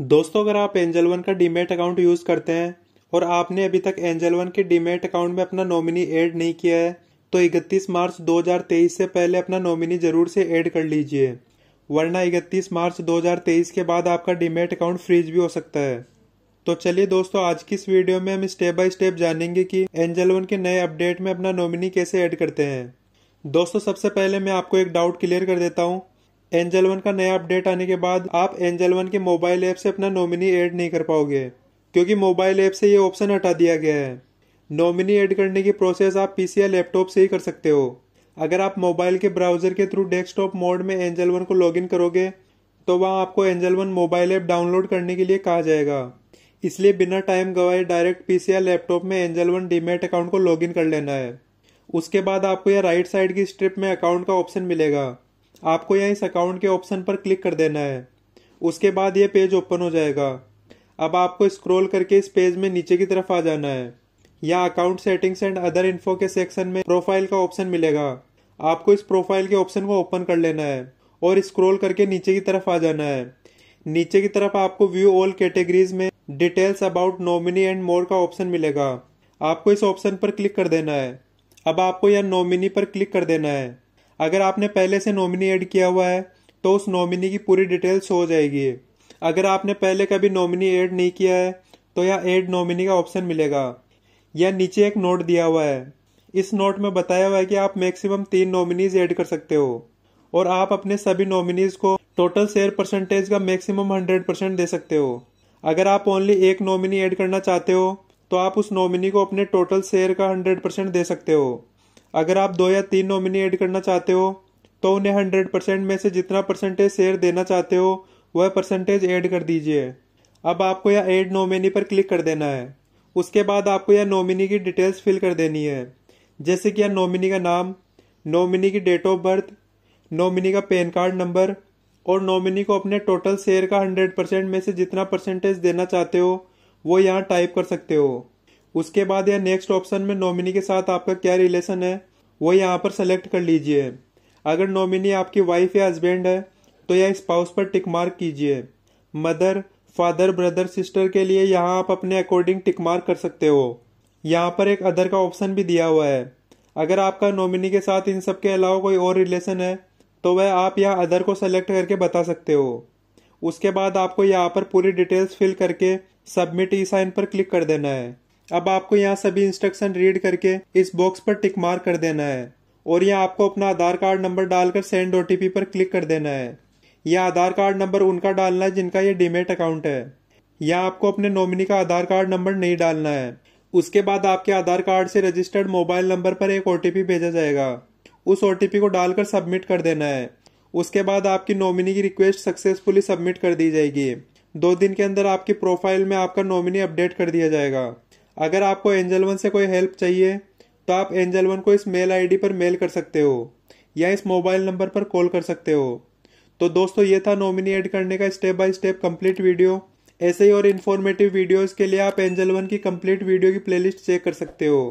दोस्तों अगर आप एंजल वन का डीमेट अकाउंट यूज करते हैं और आपने अभी तक एंजल वन के डीमेट अकाउंट में अपना नॉमिनी ऐड नहीं किया है तो 31 मार्च 2023 से पहले अपना नॉमिनी जरूर से ऐड कर लीजिए वरना 31 मार्च 2023 के बाद आपका डीमेट अकाउंट फ्रीज भी हो सकता है तो चलिए दोस्तों आज की इस वीडियो में हम स्टेप बाय स्टेप जानेंगे कि एंजल वन के नए अपडेट में अपना नॉमिनी कैसे ऐड करते हैं दोस्तों सबसे पहले मैं आपको एक डाउट क्लियर कर देता हूँ एंजल वन का नया अपडेट आने के बाद आप एंजल वन के मोबाइल ऐप से अपना नॉमिनी ऐड नहीं कर पाओगे क्योंकि मोबाइल ऐप से ये ऑप्शन हटा दिया गया है नॉमिनी ऐड करने की प्रोसेस आप पीसी या लैपटॉप से ही कर सकते हो अगर आप मोबाइल के ब्राउजर के थ्रू डेस्कटॉप मोड में एंजल वन को लॉगिन करोगे तो वहाँ आपको Angel One mobile app download करने के लिए कहा जाएगा इसलिए बिना टाइम गवाए डायरेक्ट पीसी या लैपटॉप में एंजल वन डीमेट अकाउंट को लॉगिन कर लेना है उसके बाद आपको यह राइट साइड की स्ट्रिप में अकाउंट का ऑप्शन मिलेगा आपको यह इस अकाउंट के ऑप्शन पर क्लिक कर देना है उसके बाद ये पेज ओपन हो जाएगा अब आपको स्क्रॉल करके इस पेज में नीचे की तरफ आ जाना है यहाँ account settings and other info के सेक्शन में प्रोफाइल का ऑप्शन मिलेगा आपको इस प्रोफाइल के ऑप्शन को ओपन कर लेना है और स्क्रॉल करके नीचे की तरफ आ जाना है नीचे की तरफ आपको व्यू ऑल कैटेगरीज में details about nominee and more का ऑप्शन मिलेगा आपको इस ऑप्शन पर क्लिक कर देना है अब आपको यह नॉमिनी पर क्लिक कर देना है अगर आपने पहले से नॉमिनी ऐड किया हुआ है तो उस नॉमिनी की पूरी डिटेल्स हो जाएगी अगर आपने पहले कभी नॉमिनी ऐड नहीं किया है तो यहाँ ऐड नॉमिनी का ऑप्शन मिलेगा यह नीचे एक नोट दिया हुआ है इस नोट में बताया हुआ है कि आप मैक्सिमम तीन नॉमिनीज ऐड कर सकते हो और आप अपने सभी नॉमिनीज को टोटल शेयर परसेंटेज का मैक्सिमम हंड्रेड परसेंट दे सकते हो अगर आप ओनली एक नॉमिनी ऐड करना चाहते हो तो आप उस नॉमिनी को अपने टोटल शेयर का हंड्रेड परसेंट दे सकते हो अगर आप दो या तीन नॉमिनी ऐड करना चाहते हो तो उन्हें हंड्रेड परसेंट में से जितना परसेंटेज शेयर देना चाहते हो वह परसेंटेज ऐड कर दीजिए अब आपको यह ऐड नॉमिनी पर क्लिक कर देना है उसके बाद आपको यह नॉमिनी की डिटेल्स फिल कर देनी है जैसे कि यह नॉमिनी का नाम नॉमिनी की डेट ऑफ बर्थ नॉमिनी का पैन कार्ड नंबर और नॉमिनी को अपने टोटल शेयर का हंड्रेड परसेंट में से जितना परसेंटेज देना चाहते हो वो यहाँ टाइप कर सकते हो उसके बाद यह नेक्स्ट ऑप्शन में नॉमिनी के साथ आपका क्या रिलेशन है वो यहाँ पर सेलेक्ट कर लीजिए अगर नॉमिनी आपकी वाइफ या हस्बैंड है तो यह स्पाउस पर टिक मार्क कीजिए मदर फादर ब्रदर सिस्टर के लिए यहाँ आप अपने अकॉर्डिंग टिक मार्क कर सकते हो यहाँ पर एक अदर का ऑप्शन भी दिया हुआ है अगर आपका नॉमिनी के साथ इन सब के अलावा कोई और रिलेशन है तो वह आप यहाँ अदर को सेलेक्ट करके बता सकते हो उसके बाद आपको यहाँ पर पूरी डिटेल्स फिल करके सबमिट ई साइन पर क्लिक कर देना है अब आपको यहाँ सभी इंस्ट्रक्शन रीड करके इस बॉक्स पर टिक मार कर देना है और यहाँ आपको अपना आधार कार्ड नंबर डालकर सेंड ओ पर क्लिक कर देना है यह आधार कार्ड नंबर उनका डालना है जिनका ये डीमेट अकाउंट है यहाँ आपको अपने नॉमिनी का आधार कार्ड नंबर नहीं डालना है उसके बाद आपके आधार कार्ड से रजिस्टर्ड मोबाइल नंबर पर एक ओ भेजा जाएगा उस ओ को डालकर सबमिट कर देना है उसके बाद आपकी नॉमिनी की रिक्वेस्ट सक्सेसफुली सबमिट कर दी जाएगी दो दिन के अंदर आपकी प्रोफाइल में आपका नॉमिनी अपडेट कर दिया जाएगा अगर आपको एंजल वन से कोई हेल्प चाहिए तो आप एंजल वन को इस मेल आईडी पर मेल कर सकते हो या इस मोबाइल नंबर पर कॉल कर सकते हो तो दोस्तों ये था नॉमिनी करने का step by step complete video ऐसे ही और इन्फॉर्मेटिव वीडियोस के लिए आप एंजल वन की कंप्लीट वीडियो की प्लेलिस्ट चेक कर सकते हो